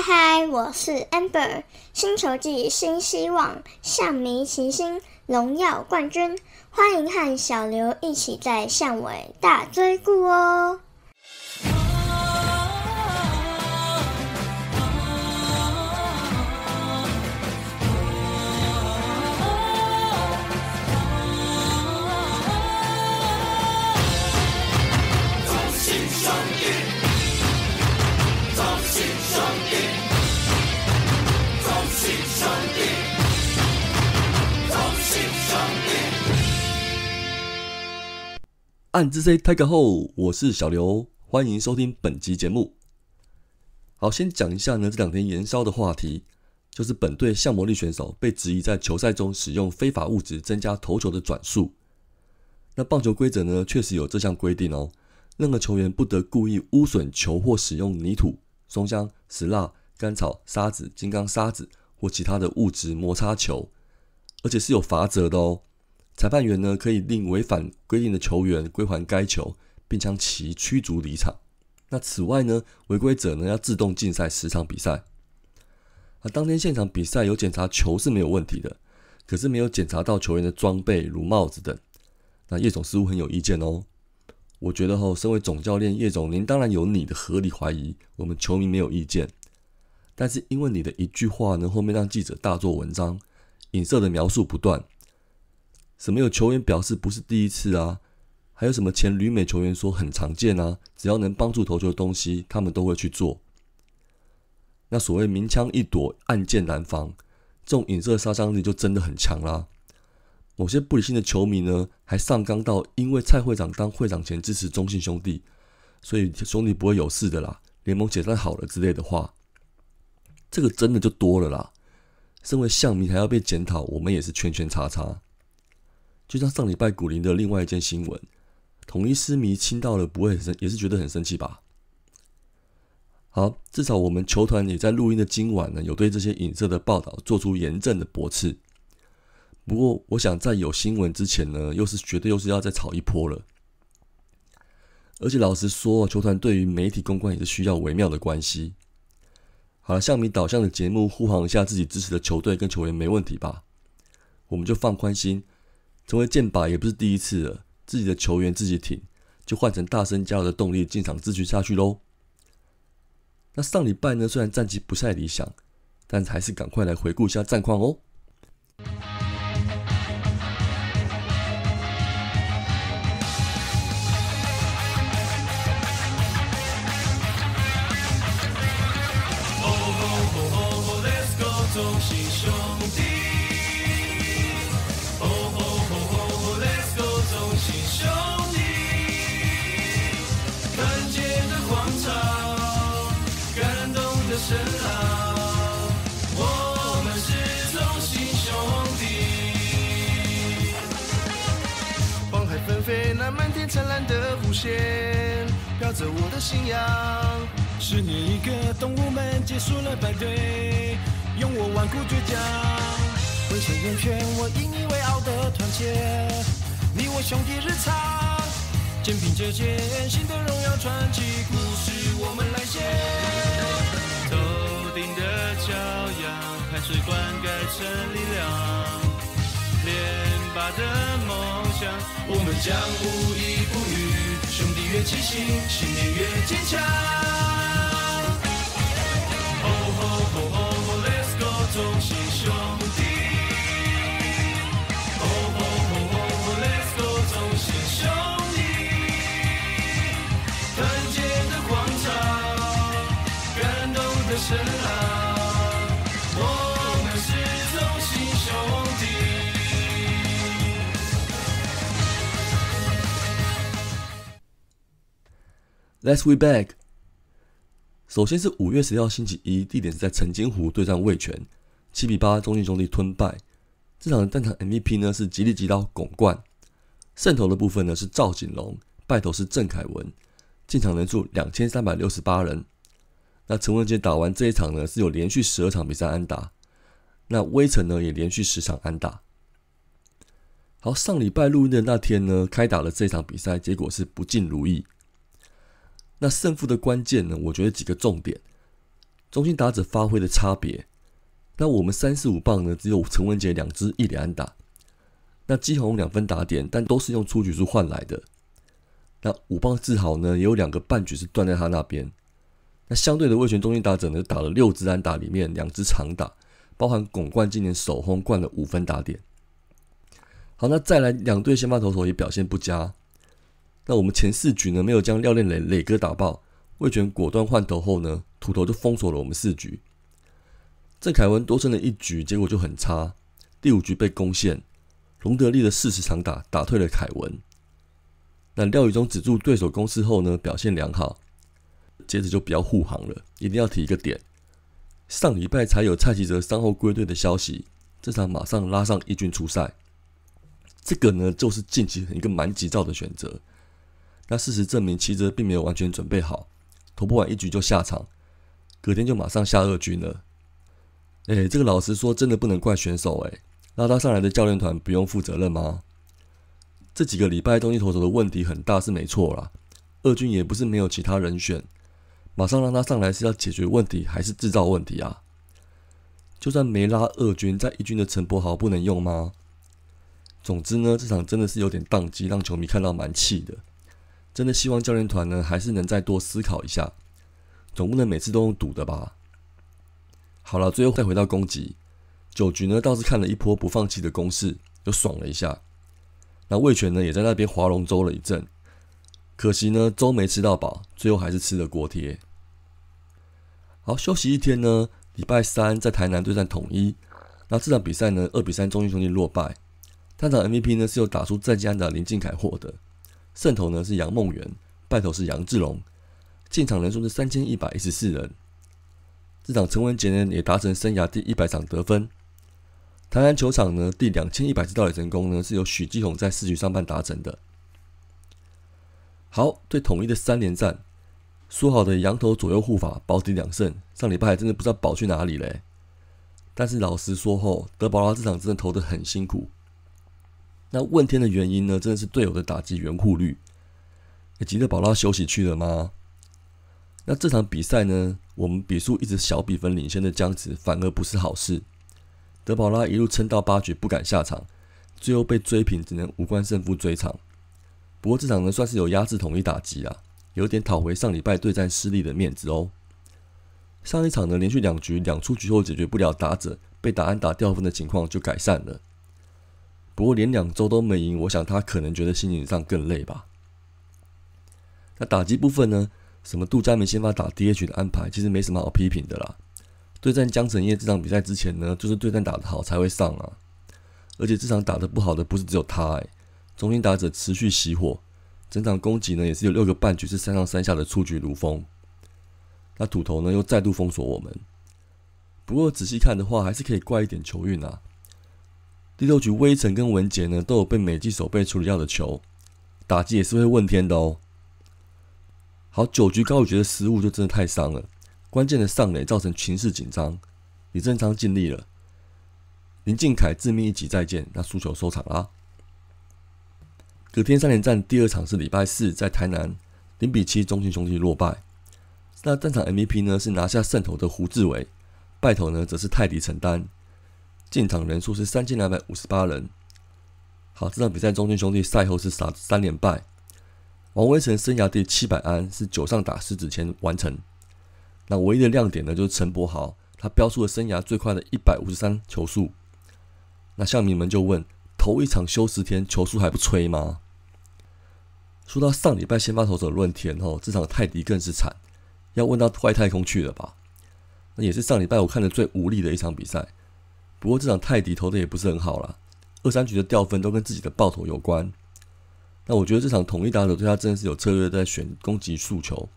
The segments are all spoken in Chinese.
嗨，嗨，我是 Amber，新球季新希望，向迷星星荣耀冠军，欢迎和小刘一起在巷尾大追顾哦。嗨，这是一 Take h o 我是小刘，欢迎收听本集节目。好，先讲一下呢，这两天燃烧的话题就是本队向魔力选手被质疑在球赛中使用非法物质增加投球的转速。那棒球规则呢，确实有这项规定哦，任何球员不得故意污损球或使用泥土、松香、石蜡、甘草、沙子、金刚沙子或其他的物质摩擦球，而且是有罚则的哦。裁判员呢，可以令违反规定的球员归还该球，并将其驱逐离场。那此外呢，违规者呢要自动禁赛十场比赛。啊，当天现场比赛有检查球是没有问题的，可是没有检查到球员的装备，如帽子等。那叶总似乎很有意见哦。我觉得哈，身为总教练叶总，您当然有你的合理怀疑。我们球迷没有意见，但是因为你的一句话呢，后面让记者大做文章，引射的描述不断。什么有球员表示不是第一次啊？还有什么前旅美球员说很常见啊？只要能帮助投球的东西，他们都会去做。那所谓明枪易躲，暗箭难防，这种影射杀伤力就真的很强啦。某些不理性的球迷呢，还上纲到因为蔡会长当会长前支持中信兄弟，所以兄弟不会有事的啦，联盟解散好了之类的话，这个真的就多了啦。身为象迷还要被检讨，我们也是圈圈叉叉。就像上礼拜古林的另外一件新闻，统一思迷亲到了不会很生，也是觉得很生气吧？好，至少我们球团也在录音的今晚呢，有对这些影射的报道做出严正的驳斥。不过，我想在有新闻之前呢，又是绝对又是要再炒一波了。而且，老实说，球团对于媒体公关也是需要微妙的关系。好了，向米导向的节目，护航一下自己支持的球队跟球员没问题吧？我们就放宽心。成为剑靶也不是第一次了，自己的球员自己挺，就换成大声加油的动力进场支持下去喽。那上礼拜呢，虽然战绩不太理想，但还是赶快来回顾一下战况哦。灿烂的弧线，飘着我的信仰。十年一个，动物们结束了排对，用我顽固倔强，挥向人圈，我引以为傲的团结。你我兄弟日常，肩并着肩，新的荣耀传奇故事我们来写。头顶的骄阳，汗水灌溉成力量，连霸的。我们将无依不语，兄弟越齐心，信念越坚强。Let's we back。首先是五月十六号星期一，地点是在陈金湖对战魏权，七比八，中信兄弟吞败。这场的战场 MVP 呢是吉利吉刀巩冠，胜投的部分呢是赵景龙，败投是郑凯文。进场人数两千三百六十八人。那陈文杰打完这一场呢是有连续十二场比赛安打，那威城呢也连续十场安打。好，上礼拜录音的那天呢开打了这场比赛，结果是不尽如意。那胜负的关键呢？我觉得几个重点：中心打者发挥的差别。那我们三四五棒呢，只有陈文杰两支一连安打。那季红两分打点，但都是用出局数换来的。那五棒志豪呢，也有两个半局是断在他那边。那相对的卫权中心打者呢，打了六支安打，里面两支长打，包含巩冠今年首轰冠的五分打点。好，那再来两队先发投手也表现不佳。那我们前四局呢没有将廖练磊磊哥打爆，魏权果断换头后呢，土头就封锁了我们四局。郑凯文多胜了一局，结果就很差。第五局被攻陷，龙德利的四十场打打退了凯文。那廖宇中止住对手攻势后呢，表现良好。接着就比较护航了，一定要提一个点：上礼拜才有蔡奇哲伤后归队的消息，这场马上拉上一军出赛。这个呢就是近期一个蛮急躁的选择。那事实证明，奇哲并没有完全准备好，投不完一局就下场，隔天就马上下二军了。哎，这个老实说，真的不能怪选手哎，拉他上来的教练团不用负责任吗？这几个礼拜东西投手的问题很大是没错啦，二军也不是没有其他人选，马上让他上来是要解决问题还是制造问题啊？就算没拉二军，在一军的陈柏豪不能用吗？总之呢，这场真的是有点宕机，让球迷看到蛮气的。真的希望教练团呢，还是能再多思考一下，总不能每次都用赌的吧。好了，最后再回到攻击九局呢，倒是看了一波不放弃的攻势，又爽了一下。那魏权呢，也在那边划龙舟了一阵，可惜呢，粥没吃到饱，最后还是吃了锅贴。好，休息一天呢，礼拜三在台南对战统一，那这场比赛呢，二比三，中信兄弟落败。那场 MVP 呢，是由打出再见安的林敬凯获得。胜投呢是杨梦圆，败投是杨志龙，进场人数是三千一百一十四人。这场陈文杰呢也达成生涯第一百场得分。台南球场呢第两千一百次到垒成功呢是由许继宏在四局上半达成的。好，对统一的三连战，说好的羊头左右护法保底两胜，上礼拜还真的不知道保去哪里嘞。但是老实说后，德保拉这场真的投的很辛苦。那问天的原因呢？真的是队友的打击援护率。吉列宝拉休息去了吗？那这场比赛呢？我们比数一直小比分领先的僵持反而不是好事。德保拉一路撑到八局不敢下场，最后被追平，只能无关胜负追场。不过这场呢，算是有压制统一打击啊，有点讨回上礼拜对战失利的面子哦。上一场呢，连续两局两出局后解决不了打者，被打安打掉分的情况就改善了。不过连两周都没赢，我想他可能觉得心理上更累吧。那打击部分呢？什么杜佳明先发打 DH 的安排，其实没什么好批评的啦。对战江城业这场比赛之前呢，就是对战打的好才会上啊。而且这场打的不好的不是只有他哎，中心打者持续熄火，整场攻击呢也是有六个半局是三上三下的出局如风。那土头呢又再度封锁我们。不过仔细看的话，还是可以怪一点球运啊。第六局，威城跟文杰呢都有被美记守备处理掉的球，打击也是会问天的哦。好，九局高宇觉的失误就真的太伤了，关键的上垒造成情势紧张，李正昌尽力了，林敬凯致命一击再见，那输球收场啦。隔天三连战第二场是礼拜四在台南零比七中信兄弟落败，那战场 MVP 呢是拿下胜投的胡志伟，败投呢则是泰迪承担。进场人数是三千两百五十八人。好，这场比赛中军兄弟赛后是傻三连败。王威成生涯第七百安是九上打狮子签完成。那唯一的亮点呢，就是陈柏豪他飙出了生涯最快的一百五十三球速。那向迷们就问：头一场休十天，球速还不吹吗？说到上礼拜先发投手论天哦，这场泰迪更是惨，要问到外太空去了吧？那也是上礼拜我看的最无力的一场比赛。不过这场泰迪投的也不是很好啦，二三局的掉分都跟自己的爆投有关。那我觉得这场统一打手对他真的是有策略在选攻击诉求，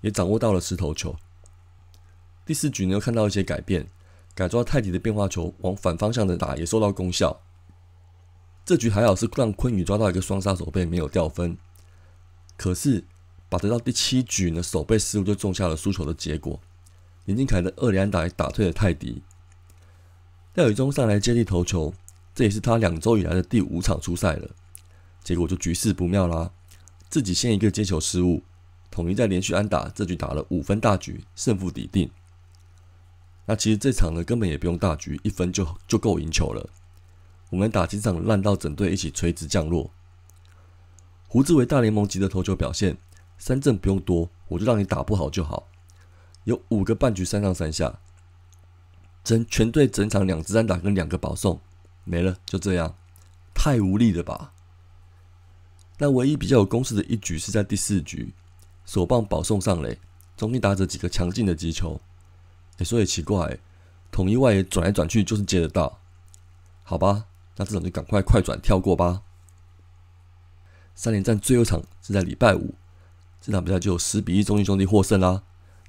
也掌握到了石头球。第四局呢又看到一些改变，改抓泰迪的变化球往反方向的打也收到功效。这局还好是让昆宇抓到一个双杀手背没有掉分，可是把得到第七局呢手背失误就种下了输球的结果。林敬凯的二连打也打退了泰迪。廖宇中上来接力投球，这也是他两周以来的第五场出赛了，结果就局势不妙啦，自己先一个接球失误，统一在连续安打，这局打了五分大局，胜负抵定。那其实这场呢，根本也不用大局，一分就就够赢球了。我们打几场烂到整队一起垂直降落。胡志伟大联盟级的投球表现，三振不用多，我就让你打不好就好。有五个半局三上三下。整全队整场两支单打跟两个保送没了，就这样，太无力了吧？那唯一比较有攻势的一局是在第四局，手棒保送上垒，中信打着几个强劲的击球。哎，说也奇怪，统一外野转来转去就是接得到，好吧？那这种就赶快快转跳过吧。三连战最后场是在礼拜五，这场比赛就有十比一中信兄弟获胜啦。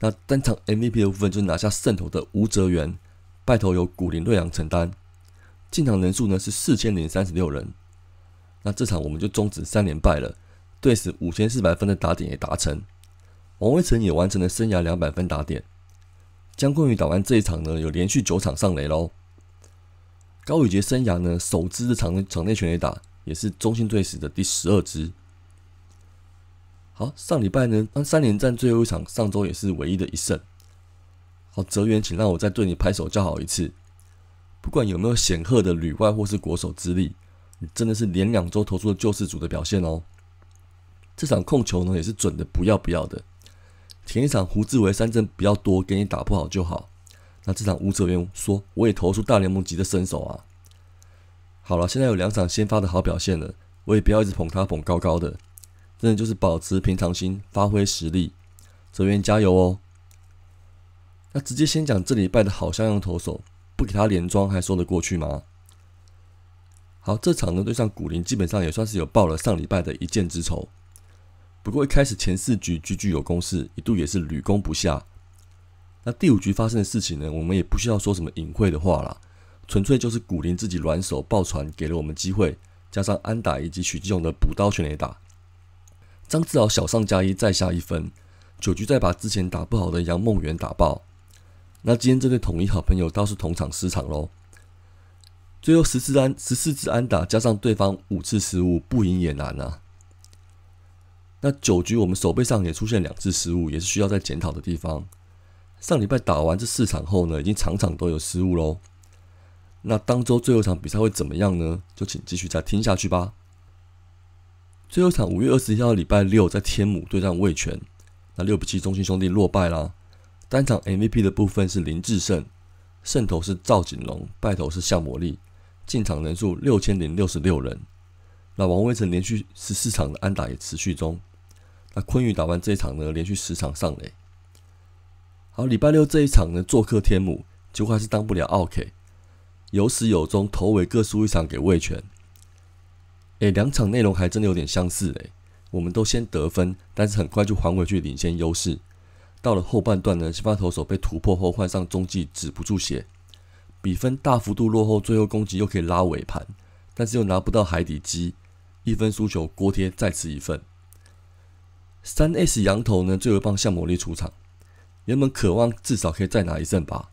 那单场 MVP 的部分就是拿下胜投的吴哲源。拜投由古林瑞阳承担，进场人数呢是四千零三十六人。那这场我们就终止三连败了，队史五千四百分的打点也达成。王威成也完成了生涯两百分打点。江坤宇打完这一场呢，有连续九场上垒喽。高宇杰生涯呢，首支的场内场内全垒打，也是中心队史的第十二支。好，上礼拜呢，三连战最后一场，上周也是唯一的一胜。好泽源，请让我再对你拍手叫好一次。不管有没有显赫的旅外或是国手资历，你真的是连两周投出了救世主的表现哦。这场控球呢也是准的不要不要的。前一场胡志伟三振比较多，给你打不好就好。那这场吴泽源说我也投出大联盟级的身手啊。好了，现在有两场先发的好表现了，我也不要一直捧他捧高高的，真的就是保持平常心，发挥实力。泽源加油哦！那直接先讲这礼拜的好像用投手不给他连庄还说得过去吗？好，这场呢对上古林基本上也算是有报了上礼拜的一箭之仇。不过一开始前四局局局有攻势，一度也是屡攻不下。那第五局发生的事情呢，我们也不需要说什么隐晦的话啦，纯粹就是古林自己软手爆船给了我们机会，加上安打以及许继荣的补刀全垒打，张志豪小上加一再下一分，九局再把之前打不好的杨梦圆打爆。那今天这对统一好朋友倒是同场失场喽，最后十四安十四支安打加上对方五次失误，不赢也难啊。那九局我们手背上也出现两次失误，也是需要在检讨的地方。上礼拜打完这四场后呢，已经场场都有失误喽。那当周最后场比赛会怎么样呢？就请继续再听下去吧。最后场五月二十一号礼拜六在天母对战卫权，那六比七中心兄弟落败啦。单场 MVP 的部分是林志胜，胜头是赵锦龙，败头是向魔力。进场人数六千零六十六人。那王威成连续十四场的安打也持续中。那昆宇打完这一场呢，连续十场上垒。好，礼拜六这一场呢，做客天母，结果还是当不了奥 K。有始有终，头尾各输一场给魏权。诶，两场内容还真的有点相似嘞。我们都先得分，但是很快就还回去领先优势。到了后半段呢，七八投手被突破后换上中继止不住血，比分大幅度落后，最后攻击又可以拉尾盘，但是又拿不到海底鸡，一分输球锅贴再吃一份。三 S 羊头呢，最后棒向魔力出场，原本渴望至少可以再拿一胜吧，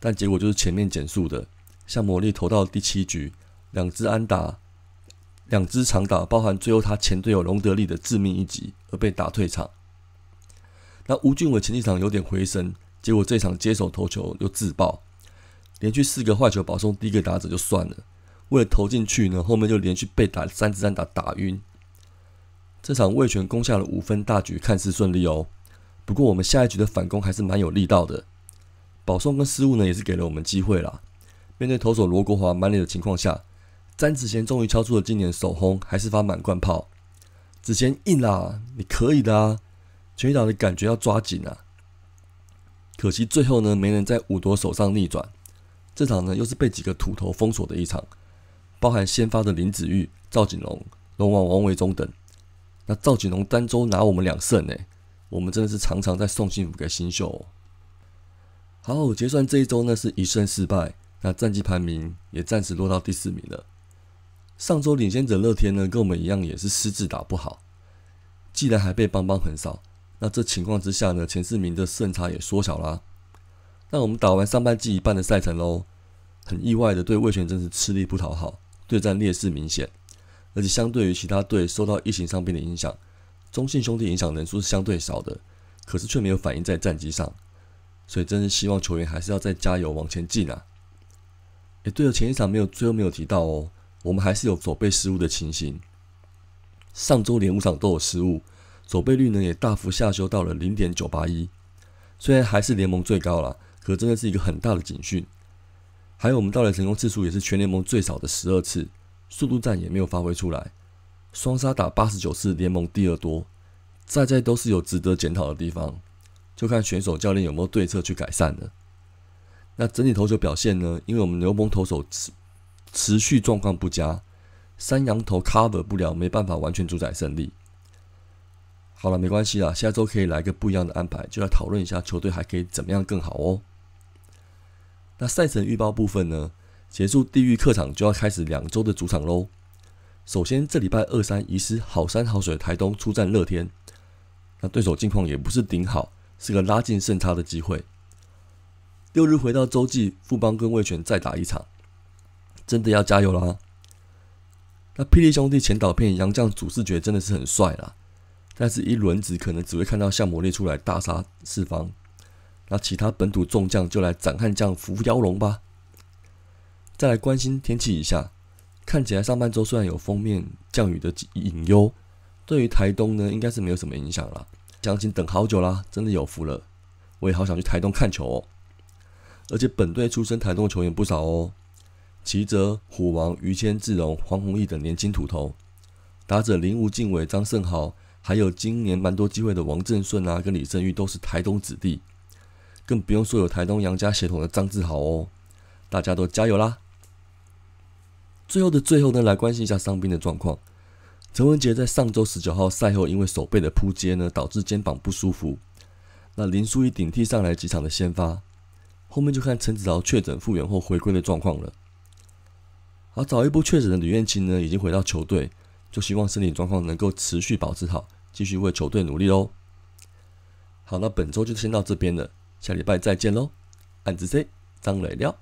但结果就是前面减速的向魔力投到第七局，两支安打，两支长打，包含最后他前队友隆德利的致命一击而被打退场。那吴俊伟前几场有点回升，结果这场接手投球又自爆，连续四个坏球保送第一个打者就算了，为了投进去呢，后面就连续被打三支安打打晕。这场魏权攻下了五分大局，看似顺利哦。不过我们下一局的反攻还是蛮有力道的，保送跟失误呢也是给了我们机会啦。面对投手罗国华满脸的情况下，詹子贤终于敲出了今年首轰，还是发满贯炮。子贤硬啦，你可以的啊！全聚岛的感觉要抓紧啊！可惜最后呢，没能在五夺手上逆转。这场呢，又是被几个土头封锁的一场，包含先发的林子玉、赵景龙、龙王王维忠等。那赵景龙单周拿我们两胜呢，我们真的是常常在送幸福给新秀。哦。好，结算这一周呢是一胜四败，那战绩排名也暂时落到第四名了。上周领先者乐天呢，跟我们一样也是失智打不好，既然还被邦邦横扫。那这情况之下呢，前四名的胜差也缩小啦。那我们打完上半季一半的赛程喽，很意外的对魏权真是吃力不讨好，对战劣势明显，而且相对于其他队受到疫情伤病的影响，中信兄弟影响人数是相对少的，可是却没有反映在战绩上，所以真是希望球员还是要再加油往前进啊！哎，对了，前一场没有，最后没有提到哦，我们还是有走背失误的情形，上周连五场都有失误。守备率呢也大幅下修到了零点九八一，虽然还是联盟最高了，可真的是一个很大的警讯。还有我们盗垒成功次数也是全联盟最少的十二次，速度战也没有发挥出来，双杀打八十九次联盟第二多，再再都是有值得检讨的地方，就看选手教练有没有对策去改善了。那整体投球表现呢？因为我们牛棚投手持持续状况不佳，三羊头 cover 不了，没办法完全主宰胜利。好了，没关系啦，下周可以来个不一样的安排，就来讨论一下球队还可以怎么样更好哦。那赛程预报部分呢？结束地狱客场，就要开始两周的主场喽。首先这礼拜二三，移师好山好水台东，出战乐天。那对手近况也不是顶好，是个拉近胜差的机会。六日回到洲际，富邦跟卫权再打一场，真的要加油啦。那霹雳兄弟前导片杨将主视觉真的是很帅啦。但是，一轮子可能只会看到项魔烈出来大杀四方，那其他本土众将就来斩汉将扶妖龙吧。再来关心天气一下，看起来上半周虽然有封面降雨的隐忧，对于台东呢应该是没有什么影响了。将近等好久啦，真的有福了。我也好想去台东看球哦，而且本队出身台东的球员不少哦，骑哲、虎王于谦志荣黄宏毅等年轻土头，打者林无敬伟张胜豪。还有今年蛮多机会的王振顺啊，跟李胜玉都是台东子弟，更不用说有台东杨家协同的张志豪哦，大家都加油啦！最后的最后呢，来关心一下伤兵的状况。陈文杰在上周十九号赛后，因为手背的扑接呢，导致肩膀不舒服。那林书义顶替上来几场的先发，后面就看陈子豪确诊复原后回归的状况了。而早一步确诊的吕彦清呢，已经回到球队，就希望身体状况能够持续保持好。继续为球队努力喽！好，那本周就先到这边了，下礼拜再见喽！暗之 C 张磊料。